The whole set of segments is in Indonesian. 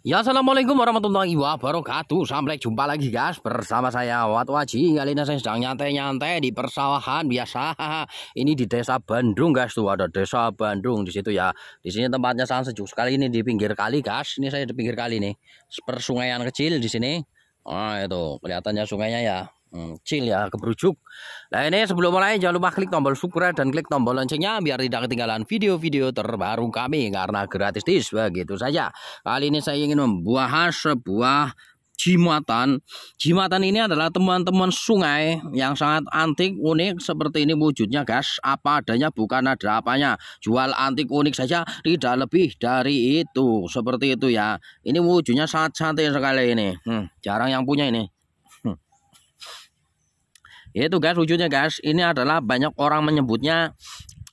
Ya assalamualaikum warahmatullahi wabarakatuh Sampai jumpa lagi guys bersama saya Wat Waji Kali ini saya sedang nyantai-nyantai di persawahan biasa Ini di desa Bandung guys tuh ada desa Bandung di situ ya Di sini tempatnya sangat sejuk sekali ini di pinggir kali guys Ini saya di pinggir kali nih Persungaian kecil di sini Nah itu kelihatannya sungainya ya kecil hmm, ya keberujuk. Nah ini sebelum mulai jangan lupa klik tombol subscribe dan klik tombol loncengnya biar tidak ketinggalan video-video terbaru kami karena gratis tis begitu saja. Kali ini saya ingin membuat sebuah jimatan. Jimatan ini adalah teman-teman sungai yang sangat antik, unik seperti ini wujudnya guys. Apa adanya bukan ada apanya. Jual antik unik saja tidak lebih dari itu. Seperti itu ya. Ini wujudnya sangat cantik sekali ini. Hmm, jarang yang punya ini. Itu guys lucunya guys, ini adalah banyak orang menyebutnya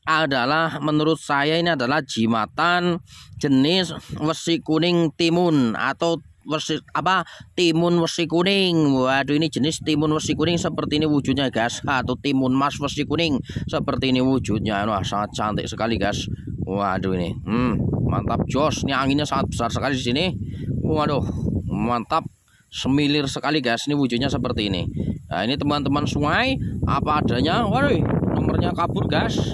adalah menurut saya ini adalah jimatan jenis wesi kuning timun atau wesi apa timun wesi kuning waduh ini jenis timun wesi kuning seperti ini wujudnya guys atau timun mas wesi kuning seperti ini wujudnya wah sangat cantik sekali guys waduh ini hmm, mantap jos ini anginnya sangat besar sekali di sini waduh mantap semilir sekali guys ini wujudnya seperti ini Nah ini teman-teman sungai apa adanya. Waduh, nomornya kabur gas.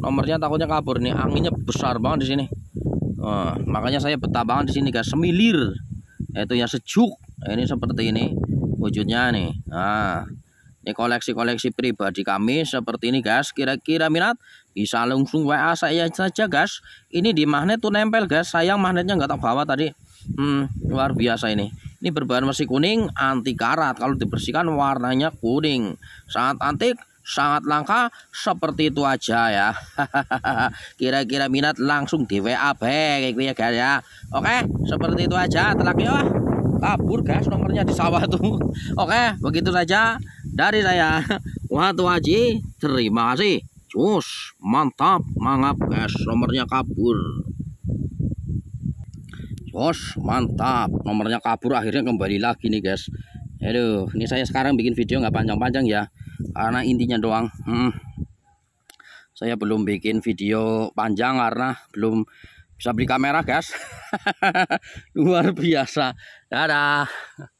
Nomornya takutnya kabur nih. Anginnya besar banget di sini. Nah, makanya saya betah banget di sini gas semilir. Itu yang sejuk. Nah, ini seperti ini wujudnya nih. Nah, ini koleksi-koleksi pribadi kami seperti ini gas. Kira-kira minat bisa langsung WA saya saja gas. Ini di magnet tuh nempel gas. Sayang magnetnya nggak tak bawa tadi. Hmm, luar biasa ini. Ini berbahan masih kuning, anti karat. Kalau dibersihkan warnanya kuning. Sangat antik, sangat langka, seperti itu aja ya. Kira-kira minat langsung di WA baik gitu ya guys ya. Oke, seperti itu aja. Telak ya. Kabur guys nomornya di sawah tuh. Oke, begitu saja dari saya. Watu Haji, terima kasih. Cus, mantap, mangap guys, nomornya kabur bos mantap nomornya kabur akhirnya kembali lagi nih guys aduh ini saya sekarang bikin video nggak panjang-panjang ya karena intinya doang hmm. saya belum bikin video panjang karena belum bisa beli kamera guys luar biasa dadah